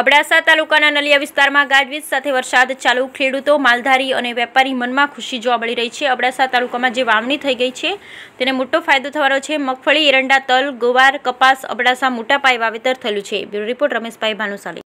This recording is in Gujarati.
અબડાસા તાલુકાના નલિયા વિસ્તારમાં ગાજવીજ સાથે વરસાદ ચાલુ ખેડૂતો માલધારી અને વેપારી મનમાં ખુશી જોવા મળી રહી છે અબડાસા તાલુકામાં જે વાવણી થઈ ગઈ છે તેને મોટો ફાયદો થવાનો છે મગફળી એરંડા તલ ગોવાર કપાસ અબડાસા મોટા પાયે વાવેતર થયેલું છે બ્યુરો રિપોર્ટ રમેશભાઈ ભાનુશાલી